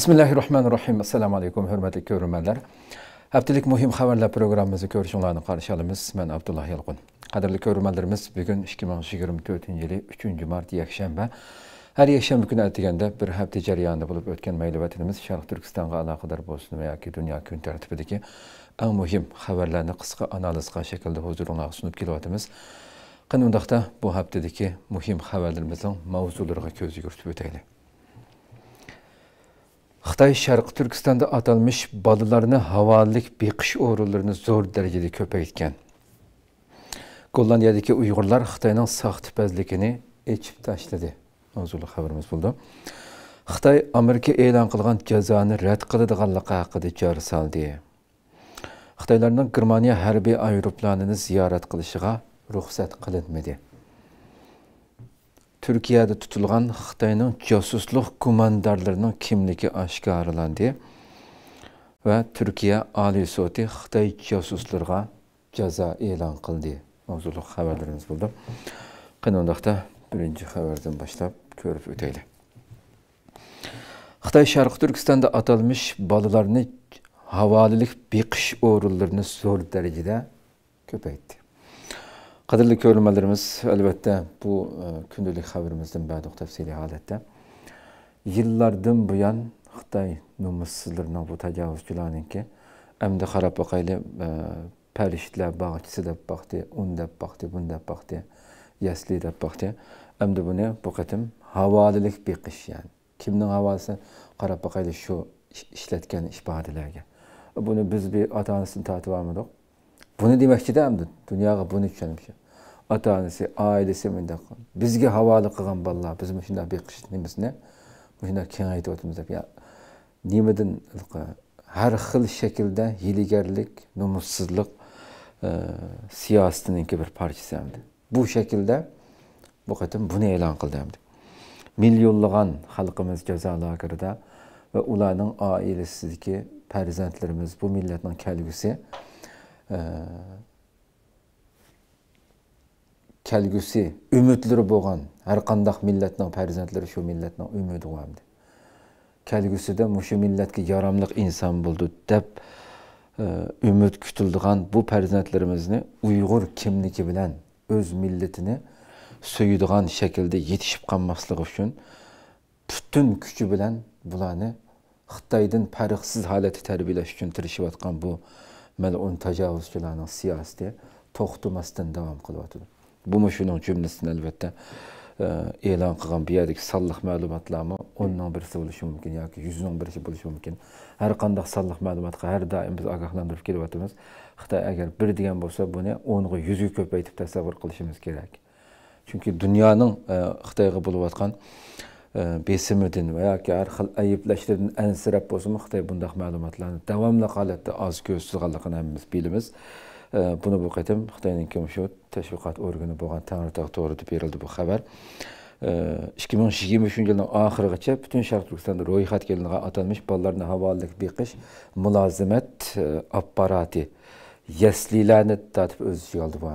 Bismillahirrahmanirrahim. Assalamu alaykum hörmətli görürmənlər. Həftəlik mühim xəbərlər proqramımızı görüşünlərini qarşılamız. Mən Abdullah Yılğın. Qadirli görürmənlərimiz bu gün 2024-cü il 3-cü mart yekşənbə. Hər yekşənbə günü ətigəndə bir həftə cərəyanında olub ötən məlumatlarımız Şərq Türkistanğa əlaqədar olsun və ya ki dünya gün tərtibidəki ən mühim xəbərlərini qısqa analizqa şəkildə huzurunuza sunub gəliyətimiz. Qın bu həftədəki mühim xəbərlərimizin mövzularına göz yürütüb ötəylik. Xitay Şərqi Türkistanda atalmış balalarını havalıq beqiş orunlarını zor dərəcədə köpəytkən. Gollandiyadakı Uyğurlar Xitayının saxtipəzlikini içib təşlədi. Mövzulu xəbərimiz buldu. Xitay Amerika elan qılğan cəzanı rədd qıladiganlığı haqqında jar saldı. Xitaylarının Germaniya hərbi aeroplanını ziyarət qilishigə ruxsat qilinmedi. Türkiye'de tutulgan Xitay'nın casusluk kumandarlarının kimliki aşkarlandı ve Türkiye Ali Soti Xitay casuslarına ceza ilan kıldı. Mavzuluk haberlerimiz buldu. Kınondakta birinci haberden başlayıp körüp öteyle. Xitay Şarkı Türkistan'da atılmış balılarını havalilik biqish uğurlarını zo'r darajada ko'paytdi Qadirli görmələrimiz əlbəttə bu gündəlik e, xəbərimizdən bəduq təfsili halətdə yıllardan bu yan Xitay numussuzlarının bu təcavüzkülərinin əmdə xarab baxaylı e, pərişdlər bağçısı da baxdı, un da baxdı, bun da baxdı, yəsli də baxdı. Əmdə bunu bu qətim havalilik biqiş yəni. Kimnin havalisi qarab baxaylı şu işlətgən işbahadilərə. Bunu biz bir atanısını tatib almadıq. Bunu demek demekçi de Dünyaya bunu düşünmüşüm. Ata-anası, ailesi münde kıl. Bizge havalı kılgan balla, bizim şunda bir kışitmemiz ne? Şunda kenayeti otumuz hep ya. Nimedin her hıl şekilde hiligerlik, numussuzluk e, siyasetinin bir parçası hem Bu şekilde bu kadın bunu elan kıldı hem de. Milyonluğan halkımız cezalarında ve ulanın ailesizki perzentlerimiz bu milletin kelbisi kelgusi umidlari bo'lgan har qandaq millatning farzandlari shu millatning umidi hamdi kelgusida mushu millatga yaramli inson bo'ldi deb umid e, kutildigan bu farzandlarimizni uyg'ur kimligi bilan o'z millatini so'ydigan shaklda yetishib qolmasligi uchun butun kuchi bilan bularni xitoydan farqsiz holatda tarbiyalash uchun tirishayotgan bu malun tajovuzchilarni siyosati to'xtamasdan davom qilyotidi bumi shuning jumlasidan albatta e, e'lon qilgan bu yerdagi sonliq ma'lumotlarmi o'nning birisi bo'lishi mumkin yoki yuzning birisi bo'lishi mumkin har qanday sonliq ma'lumotga har doim biz ogohlantirib kelyapmiz xitoy agar bir degan bo'lsa buni o'nga yuzga ko'paytib tasavvur qilishimiz kerak chunki dunyoning e, xitoyga bo'layotgan besimidan va yoki har xil ayblashlardan ansirab bo'lsinmi xitoy bundoq ma'lumotlarni davomli holatda oz ko'z tutganligini hammamiz bilamiz buni bu qatim xitoyninki shu tashviqot organi bo'lgan to'g'ri deb berildi bu xabar ikki ming yigirma uchinchi yilning oxirigacha butun sharq turkistonda ro'yxat qilingan atalmish bolalarni havolilik beqish mulozimat apparati yaslilarni tatib o'z ichiga oldi bu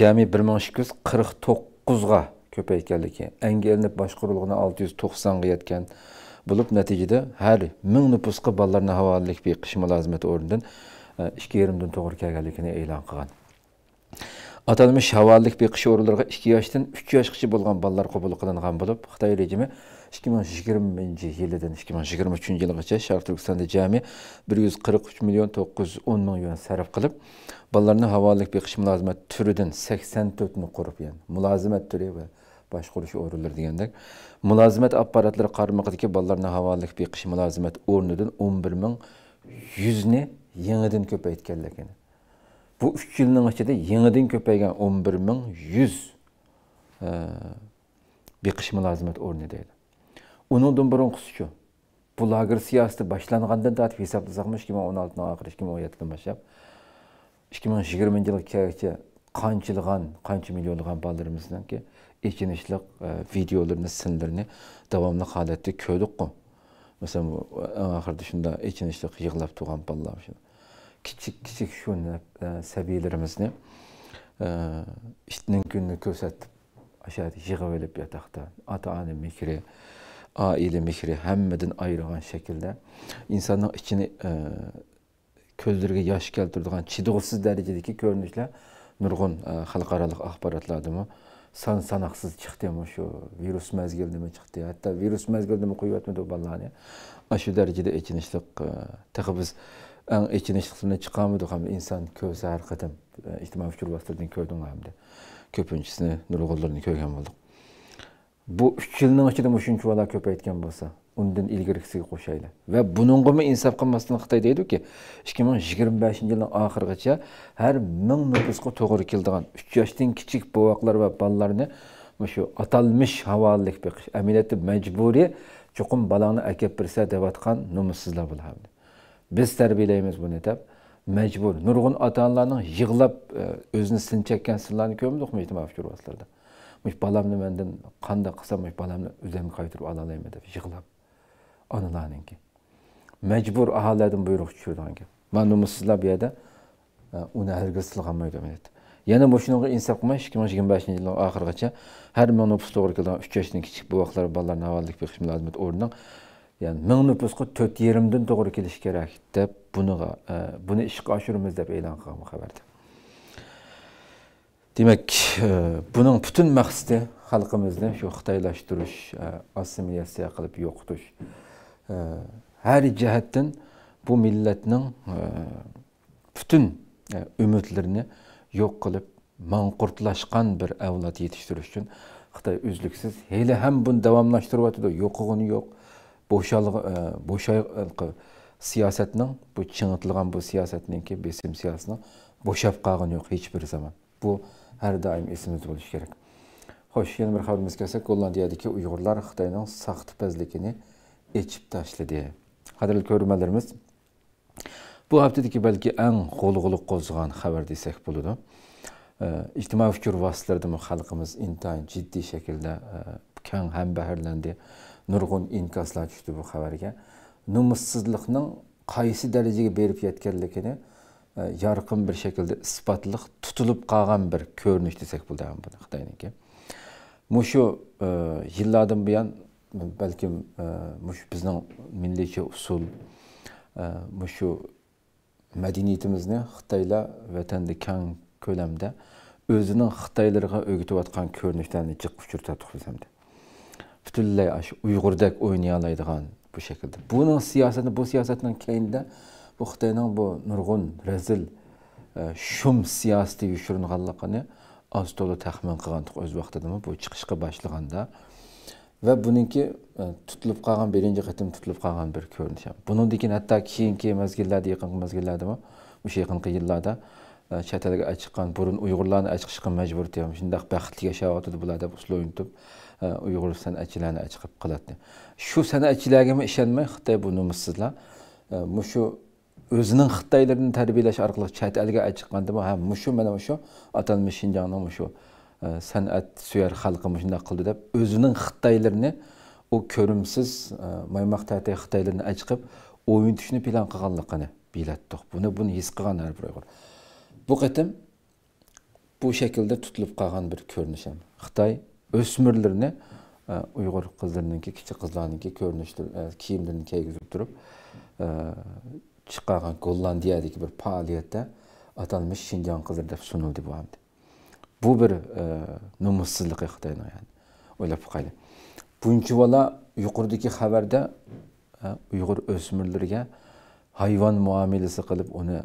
jami bir ming ikki yuz qirq to'qqizga ko'payganligi angilinib boshqaruvilg'ini olti yuz to'qsonga yetgan bo'lib natijada har ming nupusqa bolalarni havolalik beqish mulozimati o'rnidan e, ikki yarimdan to'g'ri kelganligini e'lon qilgan atalmish havollik beqish o'rinlariga ikki yoshdan uch yoshgacha bo'lgan bolalar qabul qilingan bo'lib xitoy rejimi ikki ming yigirmanchi yilidan ikki ming yigirma uchinchi yilgacha sharq turkistonda jami bir yuz qirq uch million to'qqiz yuz o'n ming yuan sarf qilib bolalarni havolalik beqish mulozimat turidan sakson to'rtni qurib yani mulozimat turi va boshqarish o'rinlari degandek mulozimat apparatlari qarmog'idagi bolalarni havolalik beqish mulozimat o'rnidan o'n bir ming yuzni yangidan ko'paytganligini bu uch yilning ichida yangidan ko'paygan o'n bir ming yuz e, beqish mulozimat o'rni deydi unindan burunqisi shu bu lager siyosati boshlangandan tortib hisoblasakmi ikki ming o'n oltini oxiri ikki ming o'n yettiga boshlab ikki ming yigirmanchi yilga qanchilgan qancha millionlagan bolalarimizdanki ekinishlik e, videolarini sinlarini davomli holatda e, ko'rdikku masalan eng oxirida shunda ekinishlik yig'lab turgan bolalar kichik kichik shu e, sabiyalarimizni itning kunini ko'rsatib o'sha yig'ib olib yotoqda ota ona mehri oila mehri hammadan ayirgan shaklda insonning ichini ko'zlariga yosh keltiradigan chidg'usiz darajadagi ko'rinishlar nurg'un xalqaroliq axborotlardami san sanoqsiz chiqdi mana shu virus mazgil nima chiqdi hatto virus mazgil nima qo'yyapmidi bolalarni ana shu darajada ichinishliq tii biz eng ichinishliqdan chiqamidik ham inson ko'rsa har qadam ijtimoiy uchur bostirdan ko'rdim hamda ko'pinchisini nurg'ullarni ko'rgan bo'ldik bu uch yilning ichida shuncha bola ko'paytgan bo'lsa undan ilgarigisiga qo'shaylik va buningami insof qilmasdan xitoy deydiku ikki ming yigirma beshinchi yilning oxirigacha har ming nufusga to'g'ri үш uch yoshdan kichik bovoqlar va bolalarni shu atalmish havolilik biqish amaliyotda majburiy chuqum balani akab birsa deyotgan nomussizlar Біз biz tarbiyalaymiz buni deb majbur nurg'un ota onalarning yig'lab o'zini qanday qilsam deb yig'lab onalarning majbur aholilardan buyruq tushirganki mana sizlar bu yerda e, uni hargiz silg'amaydi dedi yana mana shunaqa insof qilmay ikki ming yigirma beshinchi yilning oxirigacha har ming nupus to'g'ri kelgan uch yoshdan kichik bovoqlar bolalarni avvallik beqish mulozimat o'rnidan ya'ni ming nupusga to'rt yarimdan to'g'ri kelishi kerak deb buniga e, buni ishga oshiramiz deb e'lon qilgan xabarda demak e, buning butun maqsadi xalqimizni shu xitoylashtirish assimilyatsiya qilib yo'qotish har jihatdan bu millatning e, butun e, ümitlerini yo'q qilib manqurtlashgan bir avlod yetishtirish uchun xitoy bunu hali ham yok onu yo'qligini yo'q bo'shay siyasetinin bu chinitilgan bu ki besim siyasına bo'shab kalın yo'q hech bir zaman bu har doim esimiz buluş kerak xo'sh yana bir xabarimiz kelsak gollandiyadagi uyg'urlar xitoyning saxtpazligini echib tashladi qadrli ko'rmalarimiz bu haftadagi balki eng g'ulg'uli qo'zg'agan xabar desak bo'ladi ijtimoiy fikr vositalarida xalqimiz intayin jiddiy shaklda kang ham baharlandi nurg'un inkoslar tushdi bu xabarga nomussizlikning qaysi darajaga berib yetganligini yorqin bir shaklda isbotliq tutilib qolgan bir ko'rinish desak bo'ladi buni xitoyniki mushu yillardan buyon balkim e, mush bizning milliycha usul e, mushu madaniyatimizni xitoylar vatanda kang ko'lamda o'zining xitoylarga o'rgatayotgan ko'rinishlarni jiq uchirtadiq biz hamda butunlay uyg'urdak o'ynay oladigan bu shaklda buning siyosati bu siyosatdan keyinda bu xitoyning bu nurg'un razil e, shum siyosati yushiringanligini oz to'la taxmin qilgandik o'z vaqtidami bu chiqishga boshlaganda va buningki e, tutilib qolgan birinchi qatim tutilib qolgan bir ko'rinish keyin hatto keyingi mazgillarda yaqingi mazgillardami o'sha yaqingi yillarda e, chet elga chiqqan burun uyg'urlarni chiqishga majbur ham shundaq baxtli yashayotdi bular deb o'yintib e, uyg'ur san'atchilarni chiqib qiladi shu san'atchilargami ishonmay xitoy bu nomussizlar shu o'zining xitoylarini tarbiyalash orqali chet elga ham ha mushu mana shu atalmish shinjongni shu san'at suyar xalqi mundaq qildi deb o'zining xitoylarni u ko'rimsiz maymoq tati xitoylarni achiqib o'yintishni plan qilganligini bilatdiq buni buni his qilgan har bu qatim bu shaklda tutilib qolgan bir ko'rinish xitoy o'smirlarni uyg'ur qizlariniki kichik qizlarniki ko'rinishlar kiyimlarini kiygizib turib chiqqan gollandiyadagi bir faoliyatda atalmish бу бир нумуссуздук кытайны yani ойлоп кайлы бунча бала юқордагы haberde Uygur өсмүрлөргө hayvan muamelesi kılıp e, onu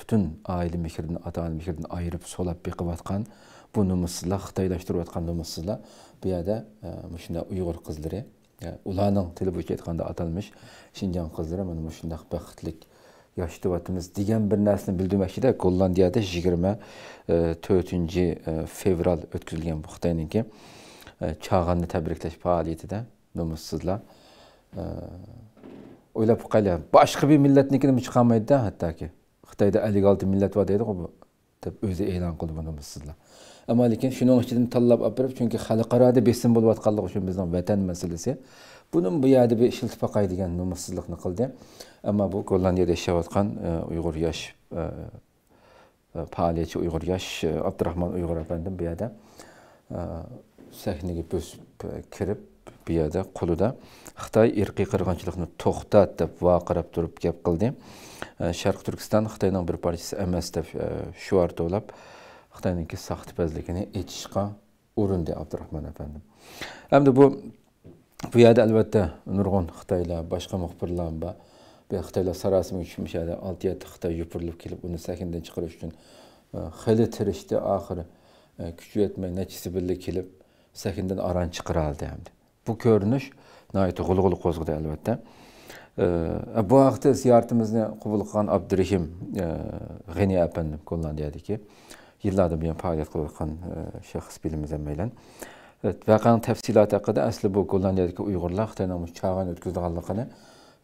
bütün aile mihrini, ata ana mihrini ayırıp solap bir kıvatkan bu numusla, Xtaylaştırıp atkan numusla bir yerde müşünde Uygur kızları, yani e, ulanın tili bu etkanda atalmış Şincan kızları bunu müşünde bakıtlık yoshityapmiz degan bir narsani bildirmoqchida gollandiyada yigirma e, to'rtinchi e, fevral o'tkazilgan bu xitoyniki e, chag'anni tabriklash faoliyatida nomussizlar o'ylab qaylar boshqa bir millatnikini chiqolmaydida hattoki xitoyda ellik olti millat bor deydiku bu deb o'zi e'lon qildi bu nomussizlar ammo lekin shuning ichidan tanlab olib turib chunki xalqaroda besim bo'layotganligi uchun bizning vatan masalasi buni bu yerda bir ishiltib boqay degan nomussizlikni qildi ammo bu gollandiyada yashayotgan e, uyg'ur yosh e, e, faoliyatchi uyg'ur yosh abdurahmon uyg'ur afandim bu yerda sahnaga bo'sib kirib bu yerda qo'lida xitoy irqiy qirg'inchilikni to'xtat deb vaqirab turib gap qildi sharq turkiston xitoyning bir parchasi emas deb shuar to'lab xitoyniki saxtipazligini aytishga urindi abdurahmon afandim endi bu bu yerda albatta nurg'un xitoylar boshqa muxbirlar va xitoylar sarosimaga tushmishadi olti yetti xitoy yupurilib kelib uni sakindan chiqarish uchun e, xili tirishdi oxiri e, kuchi yetmay nechisi birga kelib sakindan aron chiqaroldi hamdi bu ko'rinish nihoyatda g'ulg'ul qo'zg'adi albatta e, bu vaqtda ziyoratimizni qabul qilgan abdurahim g'ini apandi gollandiyadagi yillardan buyon faoliyat qilayotgan shaxs bilimiz hammaylan Evet, vaqanın təfsilatı haqqında əsli bu Gollandiyadakı Uyğurlar Xitayla çağan ötküzdüğanlığını,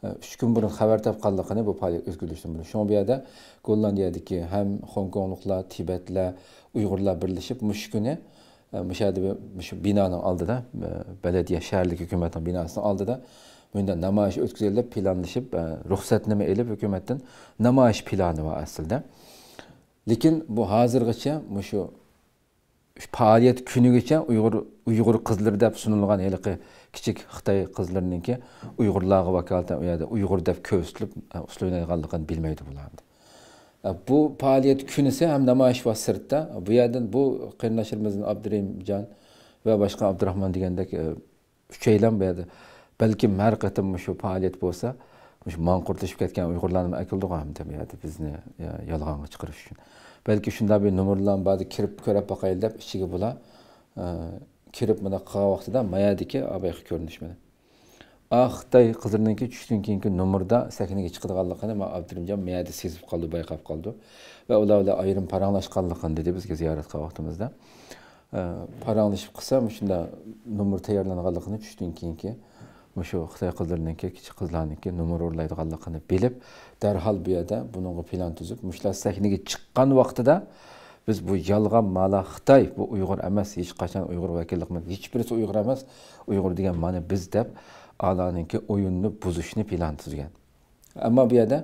e, üç gün burun xəbər tapqanlığını bu fəaliyyət özgürləşdirdi. Şoň bu yerdə Gollandiyadakı həm Hongkongluklar, Tibetlər, Uyğurlar birləşib bu günü e, müşahede şu binanın aldı da e, belediye şehirlik hükümetin binasını aldı da bundan namayış ötküzelde planlaşıp ruhsatname elip hükümetin namayış planı var aslında. Lakin bu hazırgacha şu faoliyat kunigacha uyg'ur uyg'ur qizlari deb sunilgan haligi kichik xitoy qizlariniki uyg'urlarga vakolatan u yerda uyg'ur deb ko'rsatilib e, usluynaganligini bilmaydi bularni e, bu faoliyat kunisi ham namoyish va sirtda bu yerdan bu qarindoshlarimizni abdurahimjon va boshqa abdurahmon degandek e, uchaylan bu yerda balkim har qatim shu faoliyat bo'lsa shu manqurtlashib ketgan uyg'urlarni akildiq ham deb bizni yolg'onga chiqarish uchun balki şunda bir nomer bilan ba'zi kirib ko'rib boqaylik deb ichiga bula e, kirib mana qilgan vaqtida mayadiki abayqi ko'rinish bilan ah xitoy qiziriniki tushishdan keyingi nomerda sakinaga chiqadiganligini man abdurimjon miyada sezib qoldi bayqab qoldi va ular bilan ayrim paranglashganligini dedi bizga ziyorat qilgan vaqtimizda e, paranglashib qilsa shunda nomer tayyorlanganligini tushishdan keyingi o'sha xitoy qizlariniki kichik qizlarniki nomer o'rlaydiganligini bilib darhol bu yerda bunga plan tuzib mushlar sahnaga chiqqan vaqtida biz bu yolg'on mala xitoy bu uyg'ur emas hech qachon uyg'ur vakillik emas hech birisi uyg'ur emas uyg'ur degan mana biz deb alaniki o'yinni buzishni plan tuzgan ammo bu yerda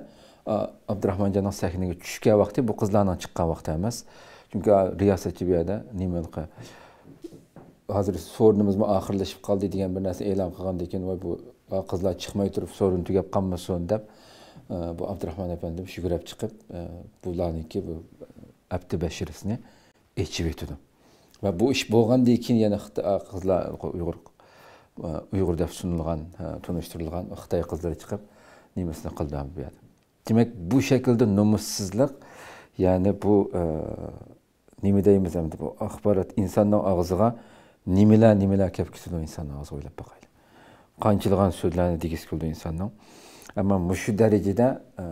abdurahmonjonni sahnaga tushgan vaqti bu qizlarning chiqqan vaqti emas chunki riyosatchi bu yerda nimaqa hozir so'rinimiz oxirlashib qoldi degan bir narsa e'lon qilgandan keyin voy bu qizlar chiqmay turib so'rin tugab qolmasin deb e, bu abdurahmon apandim yugurib chiqib bularniki e, bu abdu bashirovni ichib yetdim va bu ish bo'lgandan keyin yana qizlar uyg'ur e, uyg'ur deb sunilgan tunishtirilgan xitoy qizlari chiqib nimasini qildim bu yerda demak bu shaklda nomussizlik ya'ni bu nima deymiz endi bu axborot insonning og'ziga nimalar nimalar kelib ketadi insonni hozir o'ylab boqaylik qanchilg'an so'zlarni degiz keldi insonni ammo mushu darajada e,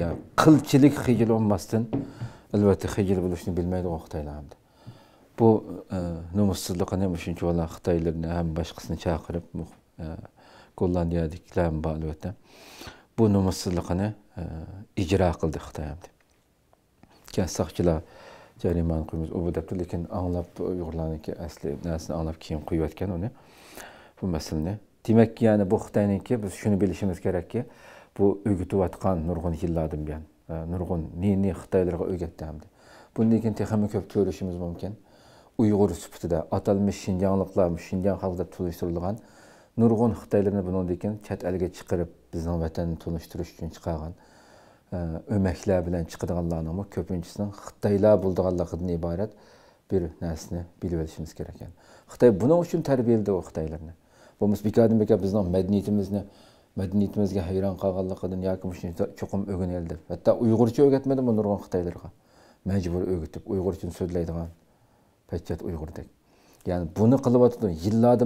ya qilchilik xijil bo'lmasdan albatta xijil bo'lishni bilmaydi xitoylar hamda bu e, nomussizligini shuncha bola xitoylarni ham boshqasini chaqirib e, gollandiyadagilar ham bor albatta bu nomussizligini ijro qildi xitoy hamda saqchilar jarimani qo'ymiz u bu debdi lekin anglab uyg'urlarniki asli narsani anglab keyin qo'yayotgan uni bu masalani demak ya'ni bu xitoyniki biz shuni bilishimiz kerakki bu o'gitayotgan nurg'un yillardan buyon e, nurg'un ne ne xitoylarga o'rgatdi bundan keyin texmi ko'p ko'rishimiz mumkin uyg'ur sifatida atalmish shinjongliklar shinjong xalqi deb tunishtirilgan nurg'un xitoylarni bundan keyin chet elga chiqarib bizning vatanni tunishtirish uchun chiqargan öməklər bilən çıxıdığanlarının köpünçüsünün Xitaylar bulduğanlarından ibaret bir nesini bilib gereken. kerak. Xitay bunun terbiye edildi o Xitaylarını. Bu biz bikadım bika bizden mədəniyyətimizni mədəniyyətimizə heyran qalğanlıqdan yoki məşin çoxum öyrənildi. Hətta Uyğurca öyrətmədi bu nurgun Xitaylarga. Məcbur öyrətib Uyğurca Peçet Uyghur Uyğurdək. Yani bunu qılıb atdı,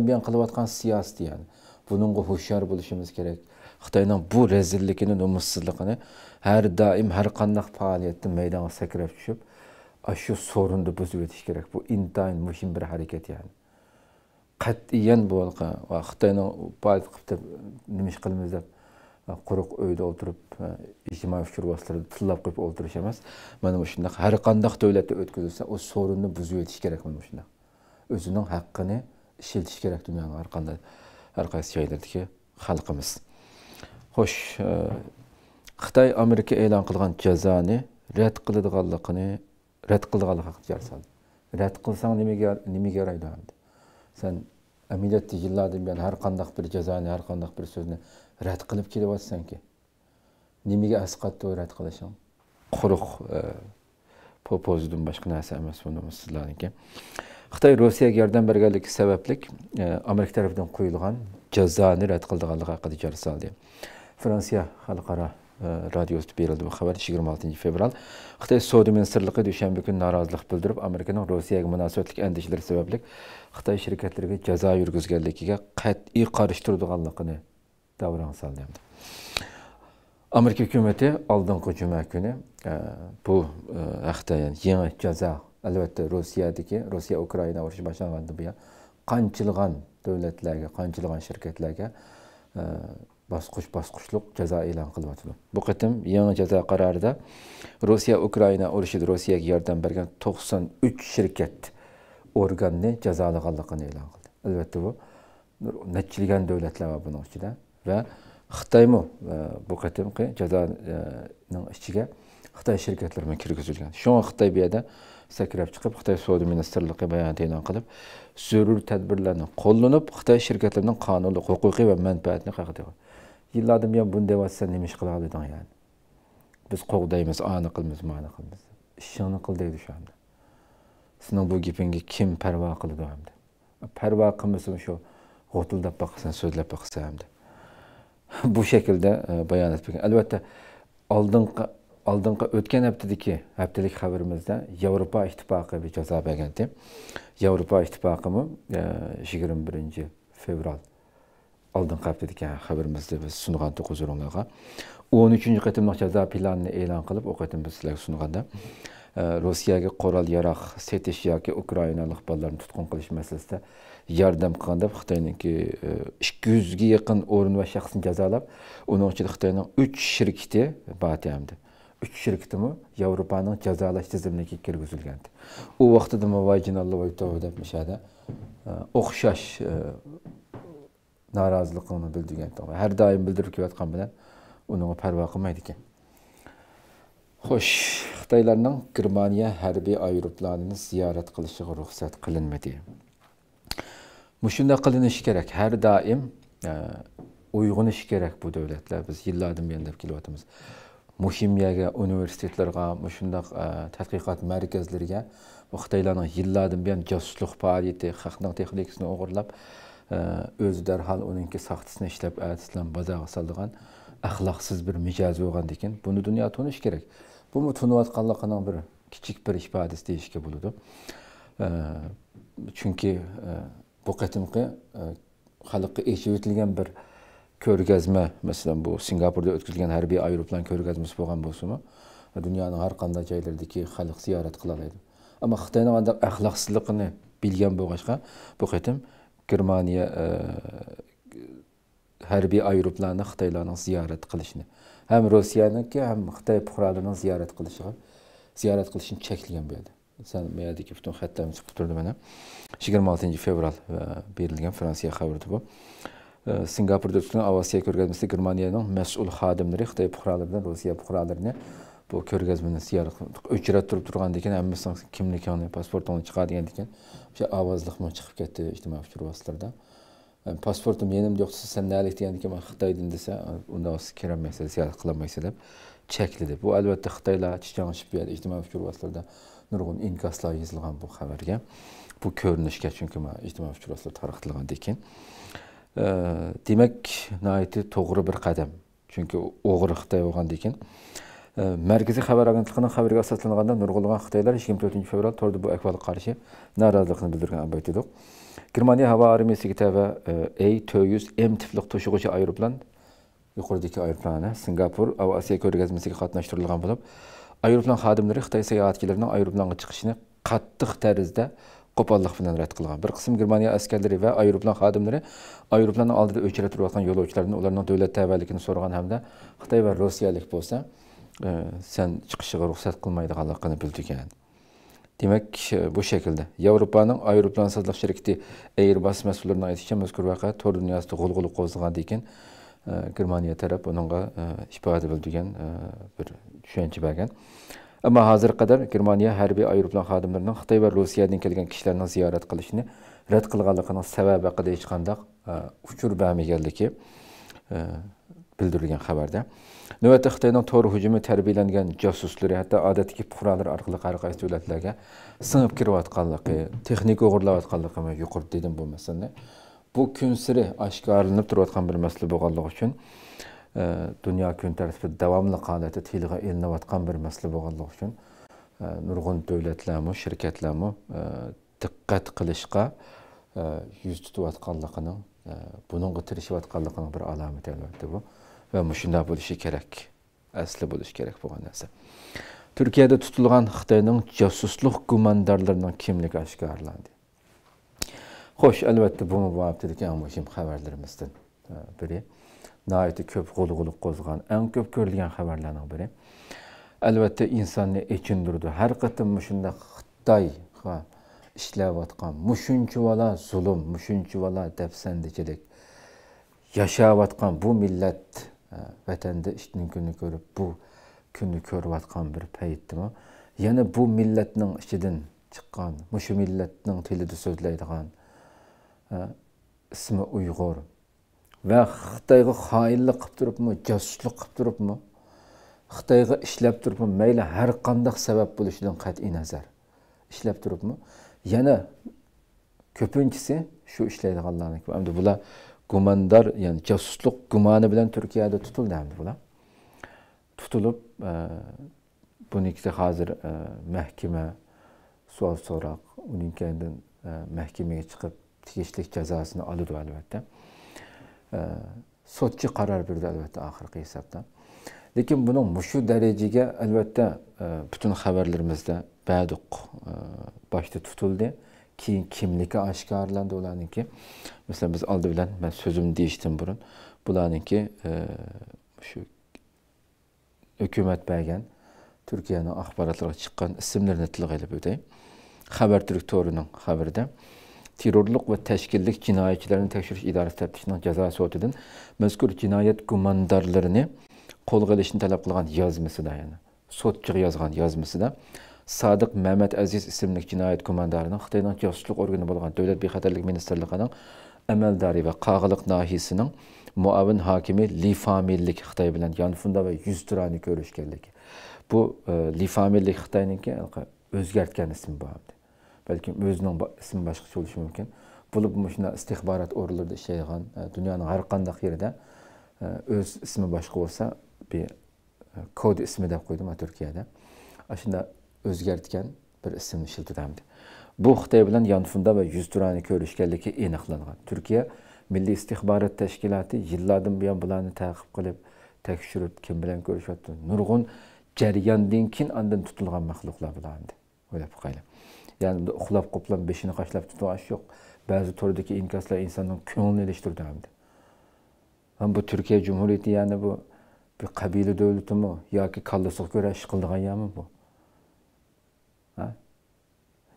bir an qılıb atqan siyasət yəni. Bununğa huşyar buluşumuz kerak. Xitoyning bu rezilligini, nomussizligini har doim har qanday faoliyatda maydonga sakrab tushib, shu sorunni buzib o'tish Bu intayın muhim bir hareket ya'ni. Qat'iyan bu halqa va Xitoyning faoliyat qilib nima ish qilamiz deb quruq uyda o'tirib, ijtimoiy fikr vositalarida tillab qo'yib o'tirish emas. Mana shunday har qanday davlatda o'tkazilsa, u sorunni buzib o'tish kerak mana shunday. O'zining haqqini ishiltish kerak xo'sh e, xitoy amerika e'lon qilgan jazoni rad qiladiganligini rad qilganligi haqida rad qilsang nimaga nimaga yaraydi san amaliyotda yillardan buyon har qanday bir jazoni har qanday bir so'zni rad qilib kelyapsanki nimaga asqatdi rad qilishing quruq e, popozdan boshqa narsa emas buni sizlarniki xitoy rossiyaga yordam berganligi sababli e, amerika tarafidan qo'yilgan jazoni rad qilganligi haqida jar soldi fransiya xalqaro e, radiosida berildi bu xabar 26 fevral xitoy savdo ministrligi dushanba kuni norozilik bildirib amerikaning rossiyaga munosabatlik andishlari sababli xitoy shirkatlariga jazo yurgizganligiga qat'iy qarish turadiganligini davron soldi amerika hukumatı oldingi juma kuni e, bu e, haqda yangi jazo albatta rossiyadagi rossiya ukraina urushi boshlangandan buyon qanchilg'an davlatlarga qanchilg'an shirkatlarga bosqich bosqichliq jazo e'lon qilyotidi bu qatim yangi jazo qarorida rossiya ukraina urushida rossiyaga yordam bergan to'qson uch shirkat organni jazolaganligini e'lon qildi albatta bu nechilgan davlatlar bor buni ichida va xitoymi bu qatimgi jazoni ichiga xitoy shirkatlari bilan kirgizilgan shunga xitoy bu yerda sakrab chiqib xitoy savdo ministrligi bayonot e'lon qilib zarur tadbirlarni qo'llanib xitoy shirkatlarining qonuniy huquqiy va manfaatini haqida yillardan buyon buni deyapsan nima ish qila yani biz qo'g'daymiz ani qilmiz mani qilmiz ishingni qil deydi shu hamda seni bu gapingga kim parvo qiladi hamda e, parvo qilmasa shu g'o'tildab boqilsin so'zlab boqilsa hamda bu shaklda bayon etib albatta oldingi oldingi o'tgan haberimizde. haftalik xabarimizda yevropa ceza jazo bergan yevropa mı? E, yigirma birinchi fevral oldin qaptidgan xabarimizda biz sungandik huzuringlarga o'n uchinchi qatimliq jazo planini e'lon qilib u qatim biz sizlarga sunganda e, rossiyaga qurol yaroq setish yoki ukrainalik bolalarni tutqun qilish masalasida yordam qilgan deb xitoyniki e, ikki yuzga yaqin o'rin va shaxsni jazolab uning ichida xitoyning uch shirkiti batyamdi uch shirkitimi yevropaning jazolash tizimiga kirgizilgandi u vaqtida e, o'xshash noroziligini bildirgan har doim bildirib kelayotgan bilan uni parvo qilmaydi ekan xo'sh xitoylarning germaniya harbiy aeroplanini ziyorat qilishiga ruxsat qilinmadi mushunda qilinishi kerak har doim e, uyg'unish kerak bu davlatlar biz yillardan buyon deb kelyapmiz muhimyaga universitetlarga shundaq e, tadqiqot markazlariga bu xitoylarning yillardan buyon josuslik faoliyati xalqning texnikasini o'g'irlab o'zi darhol uninki saxtisini ishlab atislan bozorga soldigan axloqsiz bir mijoz Bunu dünya buni dunyo Bu kerak buni tuniyotganligining bir kichik bir ifodasi deyishga bo'ladi chunki e, bu qatimqi e, xalqqa eshib o'tilgan bir ko'rgazma masalan bu singapurda o'tkazilgan harbiy aeroplan ko'rgazmasi bo'lgan bo'lsinmi dunyoning har qanday joylaridagi xalq ziyorat qila oladi ammo xitoyni qanday axloqsizligini bilgan bo'lg'achqa bu qatim germaniya e, harbiy aeroplanni xitoylarning ziyorat qilishni ham rossiyaniki ham xitoy puhralarini ziyorat qilishiga ziyorat qilishni cheklagan bu yerda san butun xatlarni chiqib turdi mana yigirma oltinchi fevral e, berilgan fransiya xabarida bu e, singapurda tutilgan avasiya ko'rgazmasida germaniyaning mas'ul xodimlari xitoy puhralari rossiya puhralarini bu ko'rgazmani siyariq o'chira turib turgandan keyin hammasini kimligingni pasportingni chiqargandan keyin o'sha ovozliqma chiqib ketdi ijtimoiy fikr vositalarda e, pasportim yenimda yo'q san nalik degandan keyin man xitoydan desa unda siz kirolmaysiz ziyorat qilolmaysiz deb chekladi bu albatta xitoylar chichang shipyat ijtimoiy fikr vositalarida nurg'un inkaslar yozilgan bu xabarga bu ko'rinishga chunki man ijtimoiy fikr vositalar tarqatilgandan keyin demak nihoyatda to'g'ri bir qadam chunki o'g'ri xitoy bo'lgandan keyin Mərkəzi Xəbər Agentliyinin xəbərinə əsaslanandə nurgulğan Xitaylar 24 fevral torda bu əhvalı qarşı narazılığını bildirən əbəyd ediq. Germaniya Hava Armiyası kitəbə A-400 M tipli toşuğucu aeroplan yuqoridagi aeroplanni Singapur Avasiya ko'rgazmasiga qatnashtirilgan bo'lib, aeroplan xodimlari Xitoy sayohatchilarining aeroplanga chiqishini qattiq tarzda qo'pollik bilan rad qilgan. Bir qism Germaniya askarlari va aeroplan xodimlari aeroplanning oldida o'chirib turayotgan yo'lovchilardan ularning davlat tavalligini so'ragan hamda Xitoy va Rossiyalik bo'lsa, Ee, sen çıkışıga ruhsat kılmaydıganlygyny bildigen. Demek e, bu şekilde. Avrupa'nın aeroplan satlyk şirketi Airbus mesullarynyň aýtyşyça mezkur waka tor dünýäsinde gulguly gozgan diýken e, Germaniýa taraf onunga e, işbahady bildigen bir düşünçe bergen. Ama hazır kadar Germaniya hərbi aeroplan xadimlərinin Xitay ve Rusya'dan gələn kişilerin ziyaret qilishini rədd qılğanlığının səbəbi haqqında heç qandaq uçur bəmigənliki bildirilgen haberde. navbatda xitoyning to'r hujumi tarbiyalangan josuslari hatto odatdagi puhralar orqali har qaysi davlatlarga singib kirayotganligi texnika o'g'irlayotganligimi yuqori dedim bu masalani bu kun siri oshkorlanib turayotgan bir masala bo'lganligi uchun e, dunyo kun tartibida davomli holatda tilga ilinayotgan bir masala bo'lganligi uchun e, nurg'un davlatlarmi shirkatlarmi e, diqqat qilishga yuz tutayotganligini buningga tirishayotganligini bir alomati albatta bu va mushundoq bo'lishi kerak asli bo'lishi kerak bo'lgan narsa turkiyada tutilgan xitoyning josuslik gumondorlarining kimligi oshkorlandi xo'sh albatta bu muboabdagi eng muhim xabarlarimizdan e, biri nihoyatda ko'p g'ulg'uliq qo'zg'agan eng ko'p ko'rilgan xabarlarning biri albatta insonni echindirdi har qatim mushunda xitoy ishlayotgan mushunchivala zulm mushunchivala dafsandichilik yashayotgan bu millat vatanda ishning kunini ko'rib bu kunni ko'rayotgan bir paytdimi yana bu millatning ichidan chiqqan mushu millatning tilida so'zlaydigan ismi uyg'ur va xitoyga xoinlik qilib turibmi josuslik qilib turibmi xitoyga ishlab turibmi mayli har qanday sabab bo'lishidan qat'iy nazar ishlab turibmi yana ko'pinchisi shu ishlaydiganlarniki endi bular gumandar yani casusluk gumanı bilen Türkiye'de tutul hem bula. Tutulup e, bunikisi hazır e, mahkeme sual sorak, onun kendin e, mahkemeye çıkıp tegishlik cezasını alıdı elbette. E, sotçi karar verdi elbette ahirki hesapta. Lekin bunun muşu derecige elbette e, bütün haberlerimizde baduq e, başta tutuldu. keyin kimligi oshkorlandi ularniki masalan biz oldi bilan man so'zimni deyishdan burun bularniki e, shu hukumat bergan turkiyani axborotlariga chiqqan ismlarni tilga olib o'tay xabar turk to'rining xabarida terrorlik va tashkillik jinoyatchilarini tekshirish idorasi taftishining jazo sotidan mazkur jinoyat gumondorlarini qo'lga olishni talab qilgan yozmasida ya'ni sotchiga yozgan yozmasida Sadık Mehmet Aziz isimli cinayet komandarının Xitayning josuslik organi bo'lgan Davlat bexatarlik ministerligining amaldori va Qag'iliq nahiyasining muavin hakimi Li Famillik Xitoy bilan ve yüz 100 turani ko'rishganligi. Bu e, Li Famillik Xitoyninki o'zgartgan ismi bu hamda. Balki o'zining ismi başka bo'lishi mümkün. Bo'lib mushna istihbarat o'rinlarida ishlaydigan dünyanın har qanday yerida o'z ismi boshqa bo'lsa, bir e, kod ismi koydum qo'ydim Turkiyada. Ashunda o'zgartgan bir ismni ishlatilamdi bu xitoy bilan yanfunda va yuz turani ko'rishganligi aniqlangan turkiya milliy istixborot tashkiloti yillardan buyon bularni ta'qib qilib tekshirib kim bilan ko'rishyapti nurg'un jarayondan keyin andan tutilgan maxluqlar bularni o'ylab qo'yinglar ya'ni uxlab qo'plab beshini qashlab tutish yo'q ba'zi turdagi inkaslar insonning ko'nglini ilishtirdi ham bu turkiya jumhuriyati ya'ni bu bir qabila davlatimi yoki kallasiga ko'ra ish qildigan yami bu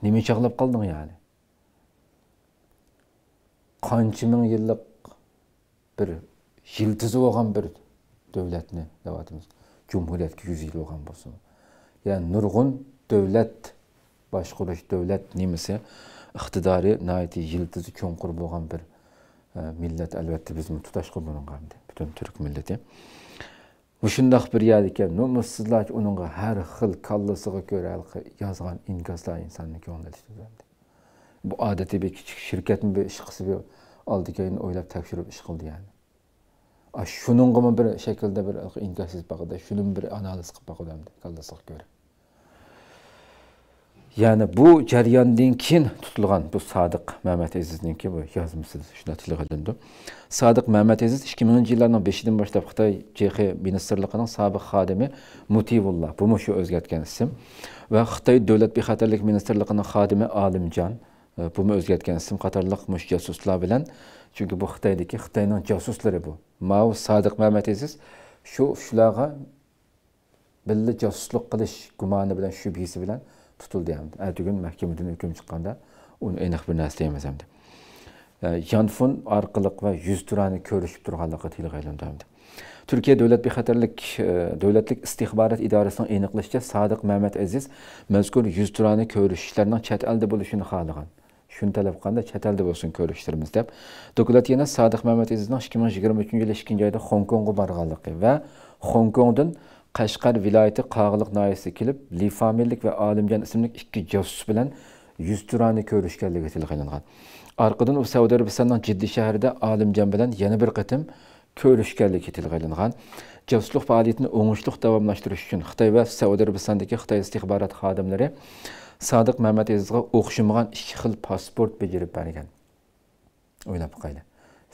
неме шағылап қалдың яғни қанша мың жылдық бір жылтызы болған бір дәулетіне деп жатырмыз жумһуриятке жүз жыл болған болсын яғни нұрғын дәулет башқұрыш дәулет немесе ықтидары наайти жылтызы чоңқур болған бір милләт әлбәтте біздің тұташ бұның бүтін түрік милләті Мұшындақ бір яд екен, номыссызлар оныңға her қыл қаллысыға көрі әлқы жазған инкасла инсанның көңілі түтілді. Bu adeti bir küçük mi bir işkisi bir aldı köyün oylap tekşürüp iş kıldı yani. A, şunun gibi bir şekilde bir inkasız bakıda, şunun bir analiz bakıda kallasıq görüp. Yani bu jaryandan keyin tutilgan bu sadık Mehmet Azizninki bu yozmisiz shunda tilga ilindi. Sodiq Mehmet Aziz 2000-yillarning 5-dan boshlab Xitoy JX ministrligining sobiq xodimi Mutivulloh, bu mushu o'zgartgan ve va devlet Davlat bexatarlik ministrligining xodimi Olimjon, bu mu o'zgartgan ism qatorliq mush jasuslar bilan chunki bu Xitoydagi Xitoyning jasuslari bu. Mao Sadık Mehmet Aziz shu shularga birga jasuslik qilish gumoni bilan shubhisi bilen. tutildi hamda ertagun mahkamadan hukm chiqqanda uni aniq bir narsa emas deb e, yanfun orqali va yuz turani ko'rishib turganligi tilga ilindi hamda turkiya davlat bexatarlik e, davlatlik istixborot idorasining aniqlashicha sodiq mamat aziz mazkur yuz turani ko'rishishlarning chet elda bo'lishini xohlagan shuni talab qilganda chet elda bo'lsin ko'rishtirmiz deb dokulat yana sodiq mamat azizning ikki ming yigirma uchinchi yil ikkinchi oyda xong kongga borganligi va xong kongdan Qashqar viloyati Qog'liq noyasi kelib, Lifamillik va Olimjon ismli ikki josus bilan Yuzturani ko'rishganligi tilga qilingan. Arqadan u Saudiya Arabistonining Jidda shahrida Olimjon bilan yana bir qatim ko'rishganligi tilga qilingan. Josuslik faoliyatini o'ngishliq davomlashtirish uchun Xitoy va Saudiya Arabistonidagi Xitoy istixborot xodimlari Sodiq Mehmet Azizga o'xshamagan ikki xil pasport bejerib bergan. O'ylab qo'ydi.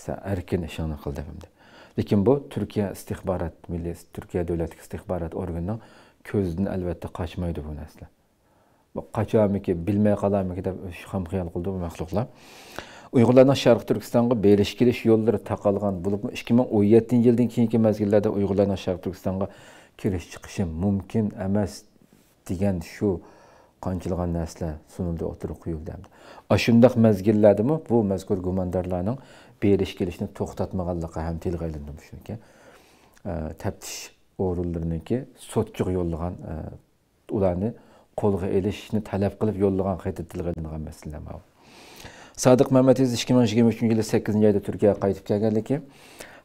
Sen erkin ishini qildim dedi. lekin bu turkiya istixborot milliy turkiya davlat istixborot organining ko'zidan albatta qochmaydi bu narsa qachonmiki bilmay qolamiki deb shu ham xiyol qildi bu maxluqlar uyg'urlarning sharq turkistonga berish kelish yo'llari taqalgan bo'lib ikki ming o'n yettinchi yildan keyingi mazgillarda uyg'urlarning sharq turkistonga kirish chiqishi mumkin emas degan shu qanchilgan narsalar sunildi o'tirib qo'yildi shundoq mazgillardami bu mazkur gumondorlarning berish kelishni to'xtatmaganligi ham tilga ilindi shuniki taftish o'rinlariniki sotga yo'llagan e, ularni qo'lga ilishni talab qilib yo'llagan qayta tilga ilingan masala sodiq mamatiz ikki ming yigirma uchinchi yili sakkizinchi oyda turkiyaga qaytib kelganligi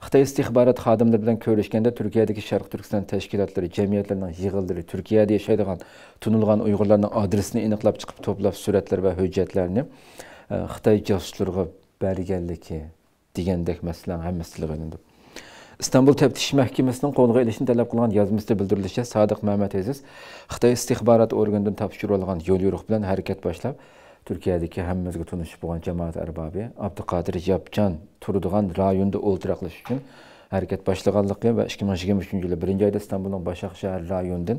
xitoy istixborot xodimlari bilan ko'rishganda turkiyadagi sharq turkiston tashkilotlari jamiyatlarning yig'ildiri turkiyada yashaydigan tunilgan uyg'urlarning adresini aniqlab chiqib to'plab suratlar va hujjatlarni e, xitoy josuslariga berganligi degəndək məsələ həm məsələ qılındı. İstanbul Təftiş Məhkəməsinin qonğu elişini tələb qılan yazımızda bildirilişə Sadıq Məhəmməd Əziz Xitay istihbarat orqanından tapşırılğan yol yoruq bilan hərəkət başlab Türkiyədəki həmmizgə tunuşub olan cəmaət ərbabi Abdüqadir Yapcan turduğan rayonda oltiraqlaş üçün harakat boshlaganligi va 2023 yili birinchi oyda Istanbulning Başakşehir rayonidan